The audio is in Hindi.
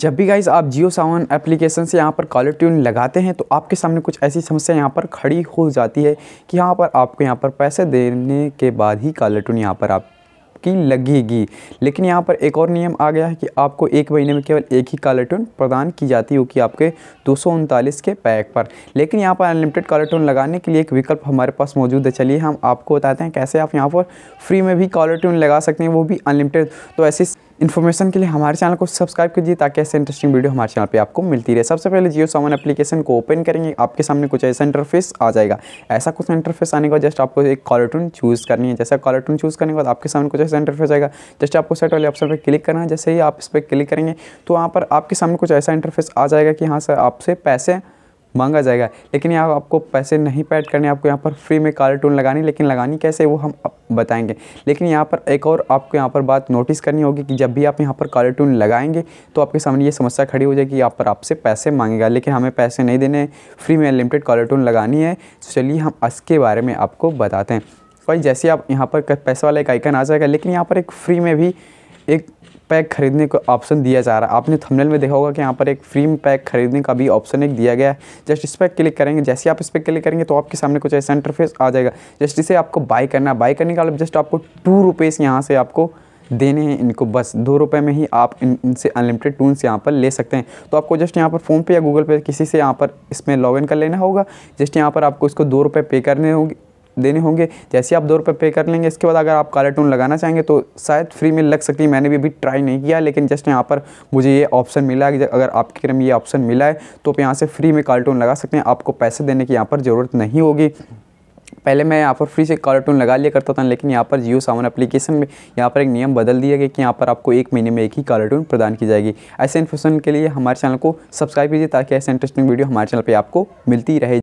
जब भी गाइज आप जियो सावन एप्लीकेशन से यहाँ पर कॉलर ट्यून लगाते हैं तो आपके सामने कुछ ऐसी समस्या यहाँ पर खड़ी हो जाती है कि यहाँ पर आपको यहाँ पर पैसे देने के बाद ही कॉलर ट्यून यहाँ पर आप की लगेगी लेकिन यहाँ पर एक और नियम आ गया है कि आपको एक महीने में केवल एक ही कॉलर ट्यून प्रदान की जाती है कि आपके दो के पैक पर लेकिन यहाँ पर अनलिमिटेड कॉलर ट्यून लगाने के लिए एक विकल्प हमारे पास मौजूद है चलिए हम आपको बताते हैं कैसे आप यहाँ पर फ्री में भी कॉलर ट्यून लगा सकते हैं वो भी अनलिमिटेड तो ऐसी इन्फॉर्मेशन के लिए हमारे चैनल को सब्सक्राइब कीजिए ताकि ऐसे इंटरेस्टिंग वीडियो हमारे चैनल पे आपको मिलती रहे सबसे पहले जियो सावन एप्लीकेशन को ओपन करेंगे आपके सामने कुछ ऐसा इंटरफेस आ जाएगा ऐसा कुछ इंटरफेस आने के बाद जस्ट आपको एक कॉलर चूज़ करनी है जैसे कॉलर चूज़ करने के बाद आपके सामने कुछ ऐसा इंटरफेस आएगा जस्ट आपको सेट वाले ऑप्शन पर क्लिक करना है जैसे ही आप इस पर क्लिक करेंगे तो वहाँ पर आपके सामने कुछ ऐसा इंटरफेस आ जाएगा कि हाँ सर आपसे पैसे मांगा जाएगा लेकिन यहाँ आपको पैसे नहीं पैड करने आपको यहाँ पर फ्री में कार्टून लगानी लेकिन लगानी कैसे वो हम बताएंगे लेकिन यहाँ पर एक और आपको यहाँ पर बात नोटिस करनी होगी कि जब भी आप यहाँ पर कार्टून लगाएंगे तो आपके सामने ये समस्या खड़ी हो जाएगी यहाँ पर आपसे पैसे मांगेगा लेकिन हमें पैसे नहीं देने फ्री में अनलिमिटेड कार्टून लगानी है तो चलिए हम इसके बारे में आपको बताते हैं भाई जैसे आप यहाँ पर पैसे वाला एक आइकन आ जाएगा लेकिन यहाँ पर एक फ्री में भी एक पैक खरीदने का ऑप्शन दिया जा रहा है आपने थंबनेल में देखा होगा कि यहाँ पर एक फ्री पैक खरीदने का भी ऑप्शन एक दिया गया है जस्ट इस पर क्लिक करेंगे जैसे आप इस पर क्लिक करेंगे तो आपके सामने कुछ ऐसा इंटरफेस आ जाएगा जस्ट इसे आपको बाई करना बाई करने का जस्ट मतलब आपको टू रुपीज़ यहाँ से आपको देने हैं इनको बस दो रुपये में ही आप इन इनसे अनलिमिटेड टूल्स यहाँ पर ले सकते हैं तो आपको जस्ट यहाँ पर फ़ोन पे या गूगल पे किसी से यहाँ पर इसमें लॉगिन कर लेना होगा जस्ट यहाँ पर आपको इसको दो रुपये पे करने होंगे देने होंगे जैसे आप दो रुपये पे कर लेंगे इसके बाद अगर आप कार्टून लगाना चाहेंगे तो शायद फ्री में लग सकती है मैंने भी अभी ट्राई नहीं किया लेकिन जस्ट यहाँ पर मुझे ये ऑप्शन मिला है अगर आपके क्रम ये ऑप्शन मिला है तो आप यहाँ से फ्री में कार्टून लगा सकते हैं आपको पैसे देने की यहाँ पर ज़रूरत नहीं होगी पहले मैं यहाँ पर फ्री से कार्टून लगा लिया करता था लेकिन यहाँ पर जियो सावन अपलीकेशन में यहाँ पर एक नियम बदल दिया गया कि यहाँ पर आपको एक महीने में एक ही कार्टून प्रदान की जाएगी ऐसे इन्फॉर्मेशन के लिए हमारे चैनल को सब्सक्राइब कीजिए ताकि ऐसे इंटरेस्टिंग वीडियो हमारे चैनल पर आपको मिलती रहे